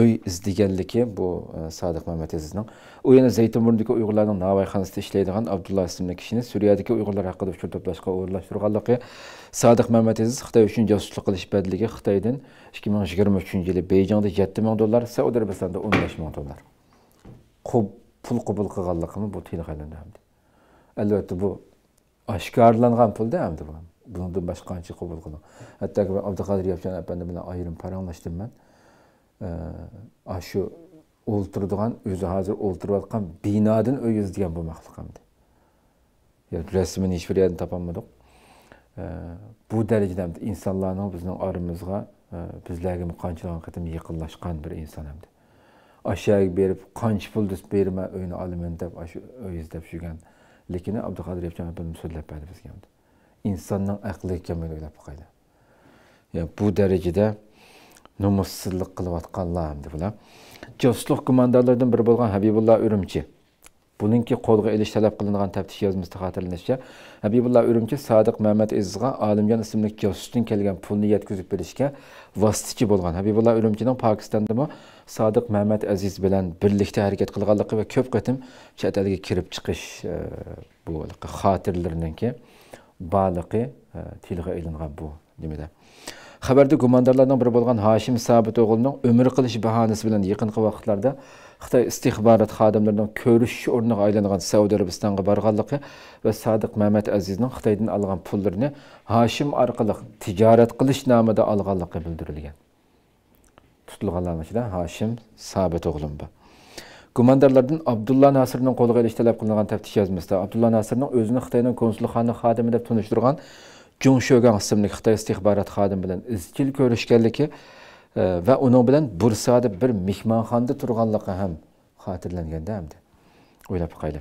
uy izdeganligi bu e, Sodiq Mamatazizning u yana Zaytunburdagi Uyg'urlarning Navoiyxonasida ishlaydigan abdulla ismli kishini Suriyadagi Uyg'urlar haqida uchur to'plashga o'rinlashtirganligi Sodiq Mamataziz Xitoy uchun josuslik qilish badiliga Xitoydan 2023 yili Beyjingda 7 ming dollar, Saudiya Arabistonida 15 ming dollar. pul qabul qilganligimi bu tilga aylanadi. Albatta bu oshkorlangan pulda hamdi bu. bundan boshqa qancha qabul qildim hattoki abduqodir yapjon apandi bilan ayrim paranglashdim man shu o'ltiradigan o'zi hozir o'ltirayotgan binodan o'yiz degan bu maxluq hamdi rasmini hech bir yerdan topolmadik bu darajada insonlarni bizning oramizga bizlarga qanchadan qatim yaqinlashgan bir inson hamdi ashyoga berib qancha pul deb berma uyni olaman deb shu o'yiz deb yurgan lekin abduqodir yapjon apam so'zlab berdi insonning aqli ekanligini o'ylab qo'ydi bu darajada nomussizlik qilayotganlar deb ular jo'sluq gumondorlaridan biri bo'lgan habibulla urumchi buninki qo'lga ilish talab qilingan taftish yozmasida xotirlanishicha habibulla urumchi sodiq mamat azizga olimjon ismli josusdan kelgan pulni yetkazib berishga vositachi bo'lgan habibulla urumchining pokistondami sodiq mamat aziz bilan birlikda harakat qilganligi va ko'p qatim chet elga kirib chiqish e, bu xotirlarininki балықы э, тілге үйлінған бұл демеді Қабарды күмандарларының бірі болған хашим Сабыт оғылының өмір қылыш бағанысы білін жақынғы вақытларда Қытай істихбарат хадымларының көріш орныға айланған Сауды Арабыстанғы барғалықы өз Садық Мәмәт Әзиздің Қытайдың алған пулларын Хашим арқылы тижарат қылыш намыда алғалықы білдірілген. Тұтылғанларның ішінде Хашим Сабыт оғылың бұл. gumondorlardan abdulla nasirning qo'liga ilish talab qilingan taftish yozmasida abdulla nasirning o'zini xitoyning konsulxona xodimi deb tunishtirgan jung shogan ismli xitoy istixborot xodimi bilan izchil ko'rishganligi e, va uning bilan bursada bir mehmonxonada turganligi ham xotirlanganda hamdi o'ylab qayli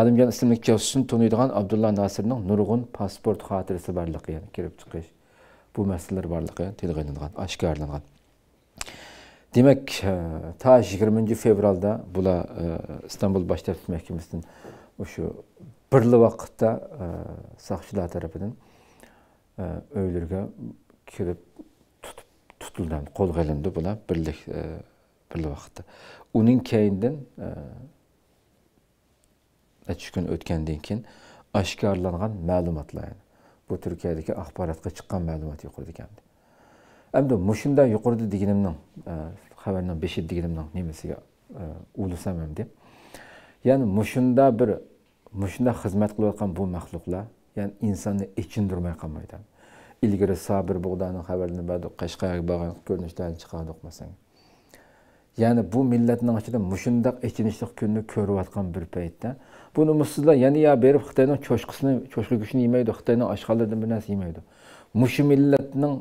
olimjon ismli josusni tuniydigan abdulla nasirning nurg'un pasport xotirasi borligi kirib chiqish bu masalalar borligi tilga ilingan oshkorlangan Demek e, ta 20 fevralda bula e, İstanbul Baş Tarif o şu birli vaqtda e, saxçılar tərəfindən öylürgə kirib tutub tutuldan qolğa ilindi bula birlik birli vaqtda. Onun keyindən neçə gün ötkəndən keyin aşkarlanğan məlumatlar. Bu Türkiyədəki axbaratqa çıxan məlumat yox idi kəndi. endi mushunda yuqorida deganimning e, xabarning beshi deganimning nemisiga e, ulasam ham deb ya'ni mushunda bir mushunda xizmat qilayotgan bu maxluqlar ya'ni insonni ichindirmay qolmaydi ilgari sabir bug'dani xabarini berdik qashqarga borgan ko'rinishdan chiqardik masalan ya'ni bu millatning ichida mushundaq echinishli kunni ko'rayotgan bir paytda buni sizlar yana ya berib xitoyning cho'shqisini cho'shqa go'shtini yemaydi xitoyning oshqozonidan bir narsa yemaydi mushu millatning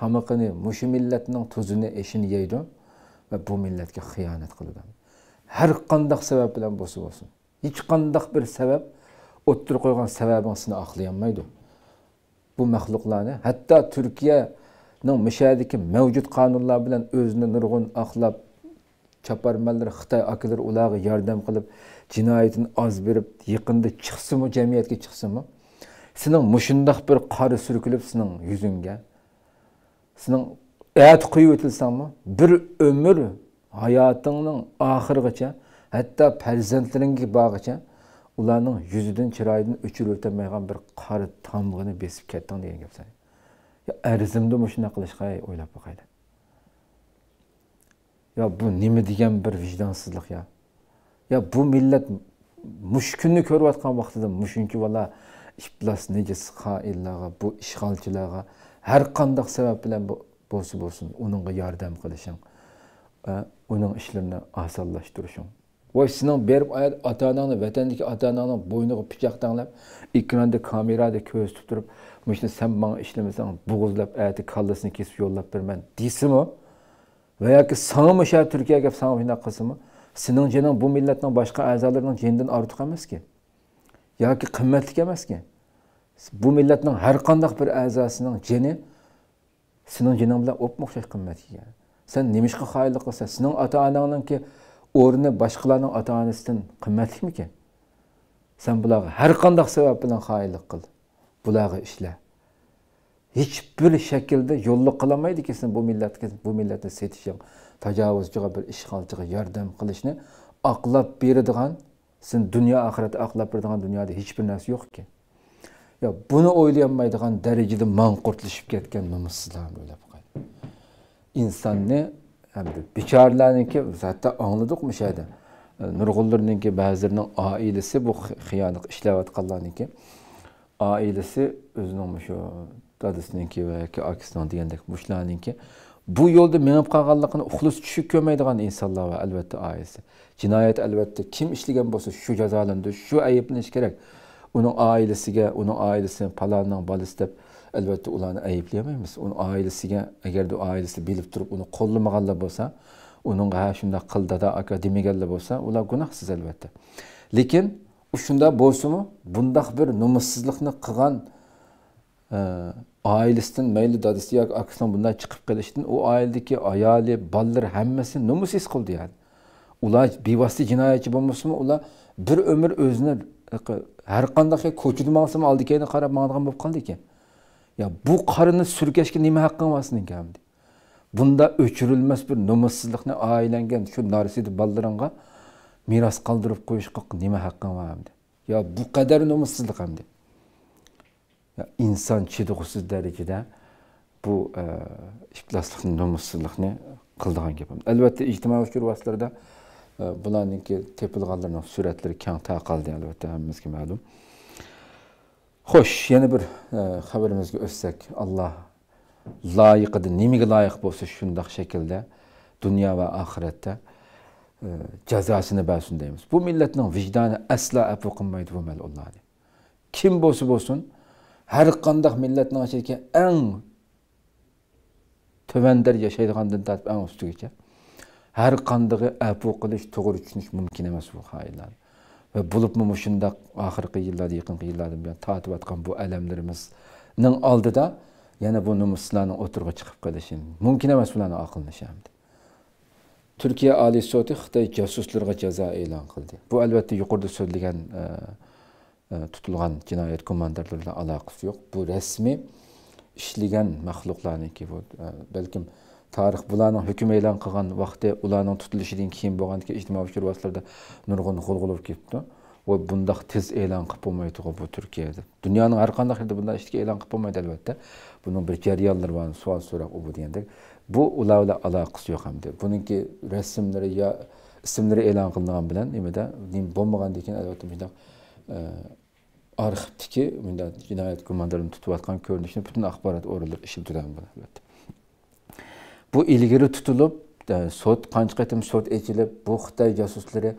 tomog'ini mushu millatning tuzini ishini yeydi va bu millatga xiyonat qildi har qandoq sabab bilan bo'lsa bo'lsin hech qandoq bir sabab o'ttirib qo'ygan sababing seni oqlayolmaydi bu maxluqlarni hatto turkiyaning mishadiki mavjud qonunlar bilan o'zini nurg'un oqlab choparmanlar xitoy akalari ularga yordam qilib jinoyatini oz berib yiqindi chiqsinmi jamiyatga chiqsinmi sening mushundoq bir qori surkilib sening yuzingga sening ayati quyib o'tilsangmi bir umr hayotingning oxirigacha hatto farzandlaringga borgacha ularning yuzidan chiroyidan o'chirib o'tolmaygan bir qari tomg'ini besib ketding degan gap arzimdimi shunaqa qilishga o'ylab boqayli yo bu nima degan bir vijdonsizlik ya yo bu millat mush kunni ko'rayotgan vaqtida mushuncha bola iflos nejiz xoinlarga bu ishg'olchilarga Her kandak sebep bilen bolsa bolsun onunla yardım kılışın. E, onun işlerini asallaştırışın. Ve senin berip ayet ata-ananı, vatandaki ata-ananın boynuğu bıçaktanlap, ekranda kamerada köz tutup, "Müşni sen bana işlemesen, boğuzlap ayeti kallasını kesip yollap bermen." desi mi? Veya ki sana mı şer Türkiye gep sana şuna kısmı? Senin cenin bu milletten başka azalarının ceninden artık emez ki. Ya ki kıymetlik emez ki. bu millatning har qanday bir a'zosining jini sening jining bilan o'pma o'xshash qimmatga sen nemishqa ishga qoyillik qilsan sening ota onangninki o'rni boshqalarning ota onasidan qimmatlikmikan sen bularga har qanday sabab bilan qoyillik qil bularga ishla hech bir shaklda yo'lliq qilolmaydiki sen bu millatga bu millatni setishing tajovuzchiga bir ishg'olchiga yordam qilishni oqlab beradigan sen dunyo oxirat oqlab beradigan dunyoda hech bir narsa yo'q ekan yo buni o'ylayolmaydigan darajada manqurtlashib ketganmiz sizlarni o'ylab insonni bechoralarniki hatto angladik o'sha yerda nurg'ullarniki ba'zilarning oilasi bu xiyonat ishlayotganlarniki oilasi o'zini shu dadasiniki va akasini degandek shularniki bu yo'lda minib qolganligini uxlus tushib ko'rmaydigan insonlar va albatta oilasi jinoyat albatta kim ishlagan bo'lsa shu jazolandi shu ayblanishi kerak Onun ailesiga, onun ailesini palandan balistep elbette ulanı ayıplayamayız. Onun ailesiga, eğer de ailesi bilip durup onu kollamaganlar bolsa, onun ha şunda kılda da akademigerler bolsa, ula günahsız elbette. Lekin ushunda bo'lsinmi bundoq bir nomussizlikni qilgan e, ailesinin mayli dadasi ya akasidan bundan çıkıp kelishidan o ailedeki ayoli bolalari hemmesi nomusiz qildi ya'ni Ula ular bevosita jinoyatchi bo'lmasinmi ula bir ömür o'zini har qanday ko'chada mansam oldikayni qarab mang'adigan bo'lib qoldi ekan yo bu qorini surkashga nima haqqim bor sening kam bunda o'chirilmas bir nomussizlikni oilangan shu narsidi bolalaringga meros qoldirib qo'yishga nima haqqim bor hamdi yo bu qadar nomussizlik hamdi inson chidg'usiz darajada bu e, ifloslikni nomussizlikni qildigan gap albatta ijtimoiy uchur vositalarda Ee, Bunların ki bularninki tepilganlarning suratlari kang tarqaldi albatta hammamizga ma'lum xo'sh yana bir e, xabarimizga o'tsak alloh loyiqida nimaga layık bo'lsa shundoq shaklda dunyo va oxiratda e, jazosini bersin deymiz bu milletin vicdanı aslo afu qilmaydi bu malullohni kim bo'lsa kandak milletin qandaq millatning ichidagi eng tuvandir yashaydigandan en eng ustigacha har qandig'i afu qilish to'g'ri tushunish mumkin emas bu hainlar va bo'libmi mushundoq oxirgi yillarda yaqingi yillardan buyon tortiyotgan bu alamlarimizni oldida yana bu numuslarni o'tirg'a chiqib qolishi mumkin emas bularni oqilnishi turkiya oliy sudi xitoy josuslarga jazo e'lon qildi bu albatta yuqorida so'zlagan e, e, tutilgan jinoyat gumondorlar bilan aloqasi yo'q bu rasmiy ishlagan maxluqlarniki bu e, balkim tarix bularning hukm e'lon qilgan vaqtda ularning tutilishidan keyin bo'lganki ijtimoiy uchrashuvlarda nurg'un g'ulg'ulib ketibdi va bundoq tez e'lon qilib bo'lmaydi bu turkiya deb dunyoning har qanday yerida bunday ishni e'lon qilib bo'lmaydi albatta buning bir jarayonlari bor savol so'rab u degandek bu ular resimleri ya, isimleri hamda buniki bilen yo ismlari e'lon qilingan bilan nimada bo'lmagandan keyin albatta bundoq cinayet bunday jinoyat gumondorlarini tutayotgan ko'rinishni butun axborot organlari ishlatadi albatta bu ilgari tutilib e, sot qancha qatim sot ichilib bu xitoy josuslari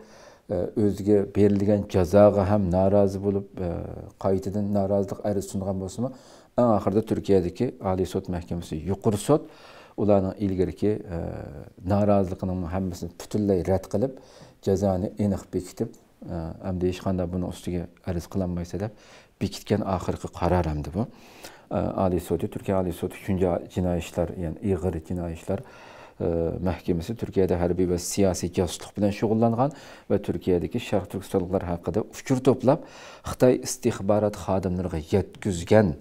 o'ziga e, berilgan jazoga ham norozi bo'lib e, qaytadan norozilik arz sungan bo'lsimi eng oxirida turkiyadagi oliy sud mahkamasi yuqori sud ularning ilgariki noroziligining hammasini butunlay rad qilib jazoni aniq bekitib hamda hech qanday buni ustiga arz qilolmaysiz deb bekitgan oxirgi qaror hamdi bu Ali э, Sotu, Türkiye Ali Sotu 3-cü yani İğır yəni iğir cinayət işlər e, məhkəməsi Türkiyədə hərbi və siyasi casusluq bilan shug'ullangan va Turkiyadagi Sharq Turkistonliqlar haqida fikr to'plab Xitoy istixborot xodimlariga yetkazgan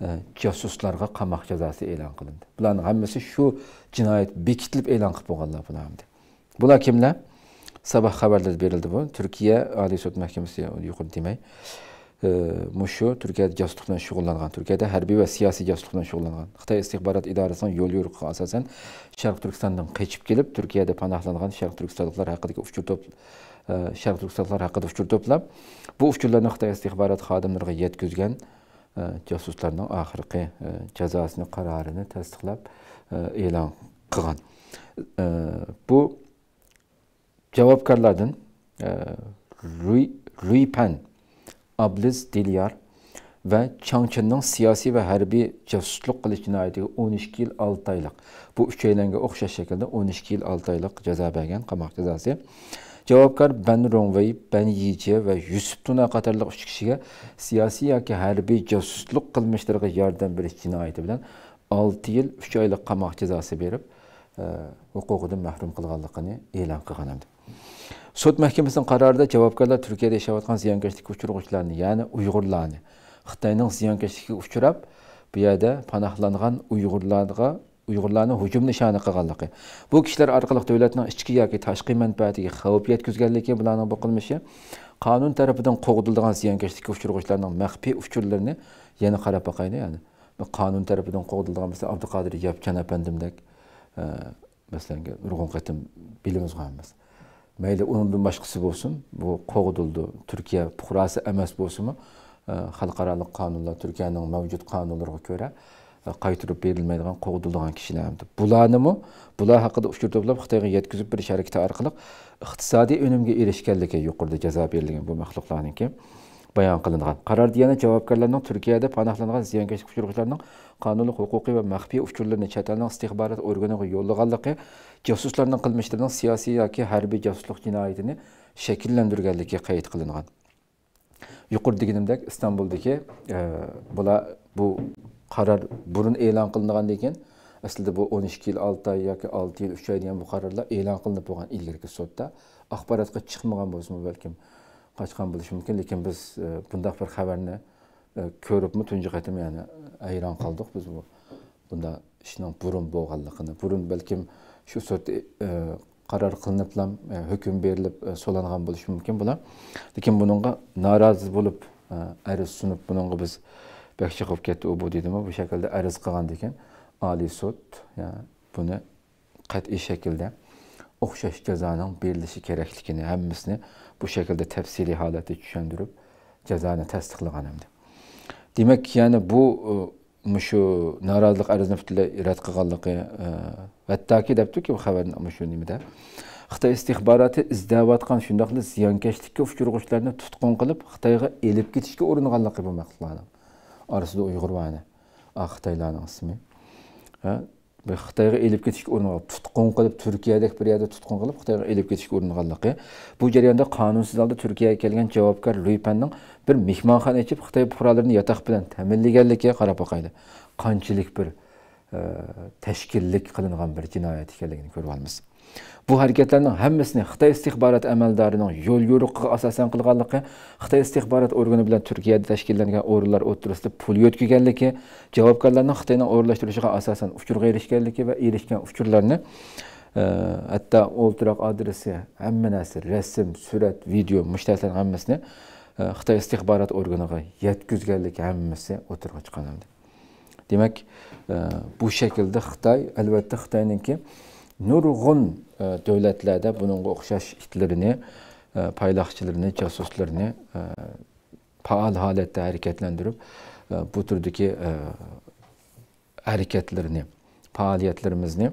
e, casuslarga qamoq jazosi e'lon qilindi. Bularning hammasi shu jinoyat bekitilib e'lon qilib bo'lganlar hamdi. Bular kimlar? Sabah xabarlarda berildi bu. Turkiya Ali Sotu mahkamasi e, yuqori demeyi. muşu Türkiyədə gəstuqla şüğullanğan, Türkiyədə hərbi və siyasi gəstuqla şüğullanğan. Xitay İstihbarat İdarəsinin yol yürüyüşü əsasən Şərq Türkistandan keçib gəlib Türkiyədə panahlanğan Şərq Türkistanlılar haqqındakı uçur top e, Şərq Türkistanlılar haqqında uçur toplab bu uçurlarni Xitay İstihbarat xadimlariga yetkizgan e, casuslarning oxirgi jazosini e, qarorini tasdiqlab e'lon qilgan. Bu javobgarlardan Rui Rui Pan Abliz Dilyar ve Çangçin'nin siyasi ve hərbi cəsusluk qilish cinayəti 12 yıl 6 aylıq. Bu üçeylənə oxşar şəkildə 12 il 6 aylıq ceza bərgən qamaq cəzası. Cavabkar Ben Ronvey, Ben Yice ve Yusuf Tuna Katarlı üç kişiye siyasi ya ki hərbi casusluk kılmışlarına yardım bir cinayeti bilen 6 yıl 3 aylık qamaq cezası verip e, hukukudan məhrum kılgallıqını elan kılgan sud mahkamasining qarorida javobgarlar turkiyada yashayotgan ziyonkashlikka uchrag'uvchilarni ya'ni uyg'urlarni xitoyning ziyonkashlikka uchrab bu yerda panohlangan uyg'urlarga uyg'urlarni hujum nishoni qilganligi bu kishilar orqali davlatning ichki yoki tashqi manfaatiga xavf yetkazganligi bularning bu qilmishi qonun tarafidan qo'g'dilgan ziyonkashlikka uchrag'uvchilarning maxfiy uchurlarini yana qarab boqayli ya'ni qonun tarafidan qo'g'dilgan masalan abduqodir yapkan apandimdek e, masalan urg'un qatim bilimiz qolamiz mayli undan boshqasi bo'lsin bu qo'g'dildi turkiya fuqarosi emas bo'lsinmi xalqaroliq qonunlar turkiyaning mavjud qonunlariga ko'ra e, qaytarib berilmaydigan qo'g'dilgan kishilar deb bularnimi bular haqida uchur to'plab xitoyga yetkazib berish harakati orqali iqtisodiy unumga erishganligi yuqorida jazo berilgan bu maxluqlarniki bayon qilingan qarorda yana Türkiye'de turkiyada panohlangan ziyonkashlik uchirg'uchilarning hukuki ve va maxfiy uchurlarini istihbarat elning istixborot organiga yo'llaganligi josuslarning qilmishlarining siyosiy yoki harbiy josuslik jinoyatini shakllantirganligi qayd qilingan yuqori deganimdek istanbuldagi e, bular bu karar burun e'lon qilingan lekin aslında bu 12 yil 6 oy yoki 6 yil 3 oy degan bu qarorlar e'lon qilinib bo'lgan ilgargi sudda axborotga chiqmagan bo'lsa balkim qochgan bo'lishi mumkin lekin biz e, bundoq bir xabarni e, ko'ribmi tunji qatim ya'ni hayron qoldik biz bu bunda ishning burun bo'lganligini burun balkim shu sort e, qaror qilinib ham hukm berilib so'langan bo'lishi mumkin bular lekin bunga norozi bo'lib arz sunib bunga biz bakchi qilib ketdi u bu deydimi bu shaklda arz qilgan ekan oliy sud buni qat'iy shaklda o'xshash jazoning berilishi kerakligini hammasini bu şekilde tefsili haləti düşəndürüb cəzanı təsdiqləq önəmdir. Demək ki, yani bu e, müşü narazılıq ərizini fitlə rədd qılğanlığı e, və ki etdi ki, bu haberin müşü nimidə. Xitay istihbaratı izləvatqan şundaqlı ziyankeşlikə uçurğuçlarını tutqun qılıb Xitayğa elib getişkə urunğanlığı bu məxluqların. Arasında Uyğur və ah, Xitayların ismi. bir xitoyga ilib ketishga urinib tutqun qilib turkiyadek bir yerda tutqun qilib xitoyga ilib ketishga uringanligi bu jarayonda qonunsiz holda turkiyaga kelgan javobgar luypanning bir mehmonxona ichib xitoy fuqarolarini yotoq bilan ta'minlaganligiga qarab boqayli qanchalik bir tashkillik qilingan bir jinoyat ekanligini ko'ryapmiz bu harakatlarning hammasini xitoy istixborot amaldorining yo'l yo'riqiga asosan qilganligi xitoy istixborot organi bilan turkiyada tashkillangan o'rinlar o'ttirisida pul yo'tkaganligi javobgarlarning xitoyning o'rinlashtirishiga asosan uchurga erishganligi va erishgan uchurlarni e, hatto o'ltiroq adresi hamma narsa rasm surat video mushtaslar hammasini e, xitoy istixborot organiga yetkazganligi hammasi o'tirg'a chiqarildi demak e, bu shaklda xitoy albatta xitoyniki nurgun e, dövlətlərdə bununla oxşaş itlərini, e, paylaqçılarını, casuslarını e, faal halətdə hərəkətləndirib bu türdəki hərəkətlərini, fəaliyyətlərimizni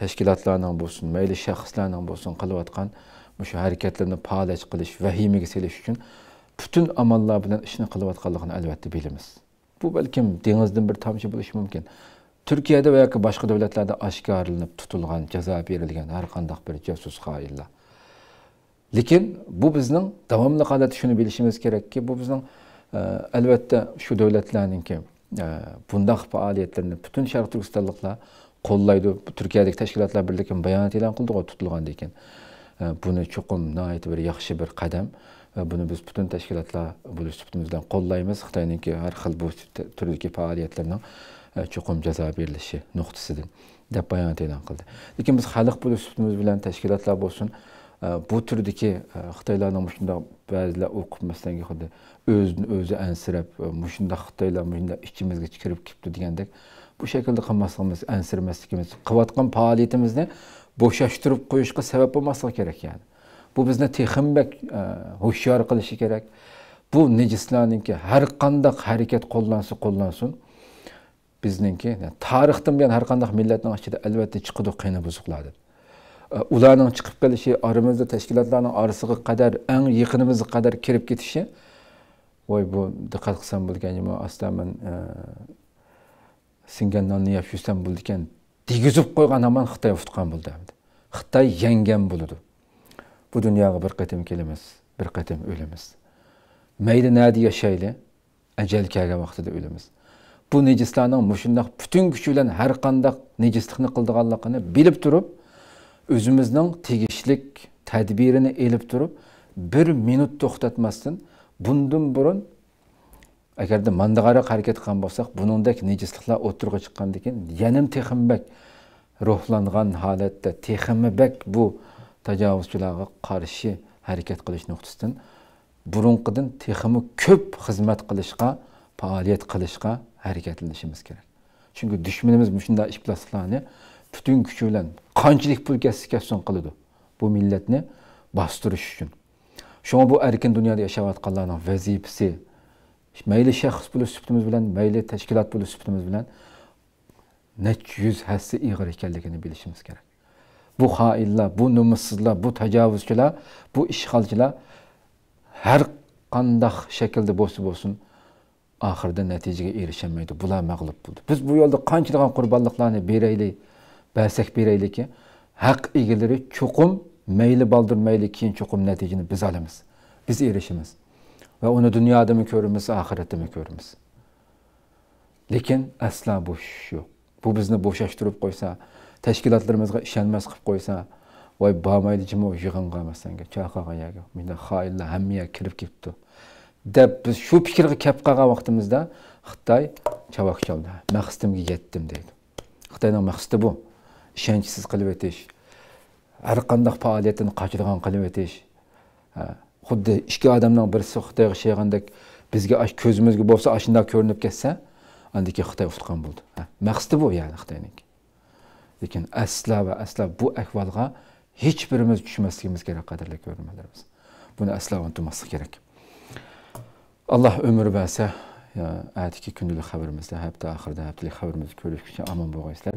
təşkilatlarla olsun, məyli şəxslərlə olsun qılıb bu şu hərəkətlərini fəaliyyət qilish, vəhimə gəsiliş üçün bütün amallar bilan işni qılıb atqanlığını əlbəttə bilimiz. Bu bəlkəm dənizdən bir tamçı bo'lishi mumkin. turkiyada va yoki boshqa davlatlarda oshkorlanib tutilgan jazo berilgan har qanday bir josus xoinlar lekin bu bizning kalıtı şunu shuni bilishimiz kerakki bu bizning albatta shu davlatlarninki bundoq faoliyatlarni butun sharq turkistonliklar qo'llaydi turkiyadagi tashkilotlar birligini bayonot e'lon qildiku tutilgandan E, buni chuqur nait bir yaxshi bir qadam va e, buni biz butun tashkilotlar buluştuğumuzdan kollayımız. qo'llaymiz ki har xil bu turdagi faaliyetlerinden E, chuqur jazo berilishi nuqtasidan deb bayonot e'lon qildi lekin biz xalq bir uslubimiz bilan tashkilotlar bo'lsin e, bu turdagi e, xitoylarni shundoq ba'zilar o'qib masalan xuddi o'zini o'zi ansirab mushundoq xitoylar mushundoq ichimizga kirib kelibdi degandek bu shaklda qilmasligimiz ansirmasligimiz qilayotgan faoliyatimizni bo'shashtirib qo'yishga sabab bo'lmasligi kerak ya'ni bu bizni texmbak hushyor qilishi kerak bu nejislarniki har qanday harakat qo'llansa qo'llansin bizningki tarixdan buyon har qanday millatning ichida albatta chiqadi qiyni buzuqlar deb ularning chiqib kelishi oramizda tashkilotlarning orasiga qadar eng yaqinimizga qadar kirib ketishi voy bu diqqat qilsam bo'lganima asta man singan nonni yeb yursam bo'ldi ekan degizib qo'ygan hamon xitoy tutgan bo'ldi xitoy yangan bo'ladi bu dunyoga bir qatim kelamiz bir qatim o'lamiz mayli nadi yashaylik ajal kelgan vaqtida o'lamiz bu nejislarning mushundoq butun kuchi bilan har qandaq kıldığı qildiganligini bilib turib o'zimizning tegishlik tadbirini elib turib bir minut to'xtatmasdan bundan burun agarda hareket harakat qilgan bunun buningdek necislikle o'tirg'a chiqqandan keyin yanim tekhimbek ruhlangan holatda tekhimbek bu tajovuzchilarga qarshi harakat qilish nuqtasidan burunqidan teximi ko'p xizmat qilishga faoliyat qilishga harakatlanishimiz kerak çünkü düşmanımız shunday ishbilarni bütün küçülen bilan qanchalik pul kassi Bu millet ne bastırış için. Şu an bu erkin dunyoda yashayotganlarni vazifasi mayli shaxs bo'lib sifatimiz bilan mayli teşkilat bo'lib sifatimiz bilan necha yuz hassa ig'ir ekanligini bilishimiz gerek. bu xoinlar bu nomussizlar bu tajovuzchilar bu ishg'olchilar har qandoq shaklda bo'lsa bo'lsin oxirida natijaga erishaolmaydi bular mag'lub bo'ldi biz bu yo'lda qanchalagan qurbonliqlarni beraylik bersak beraylikki haq egalari cho'qim mayli baldir mayli keyin cho'qim natijani biz olamiz biz erishamiz va uni dunyodami ko'ramiz oxiratdami ko'ramiz lekin asla bo'shish yo'q bu bizni bo'shashtirib qo'ysa tashkilotlarimizga ishonmas qilib qo'ysa voy bormaydi jimo yig'inga masalan chaqaga bunday xoinlar hamma kirib ketibdi deb biz shu fikrga kelib qolgan vaqtimizda xitoy chavak chaldi maqsadimga yetdim deydi xitoyning maqsadi bu ishonchsiz qilib o'tish har qanday faoliyatini qochirgan qilib o'tish xuddi ikki odamdan birisi xitoyga şey ishlagandek bizga ko'zimizga bo'lsa shundoq ko'rinib ketsa andiki xitoy utqan bo'ldi maqsadi bu ya'ni xitoyni lekin asla va asla bu ahvolga hech birimiz tushmasligimiz kerak qadrli ko'rinmalarimiz buni aslo unutmaslik kerak Allah ömür versə, əhdiki gündəlik xəbərimizdə, həftə axırda həftəlik xəbərimizi görürük ki, aman bu qəyislər.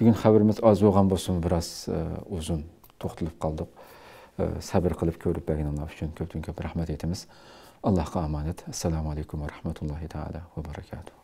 Bugün xəbərimiz az olğan olsun, biraz ə, e, uzun toxtulub qaldıq. Ə, e, səbir qılıb görüb bəyanlamaq üçün köpdən köp rəhmət etimiz. Allah'a amanət. Assalamu alaykum və rahmetullahi taala və bərəkatuh.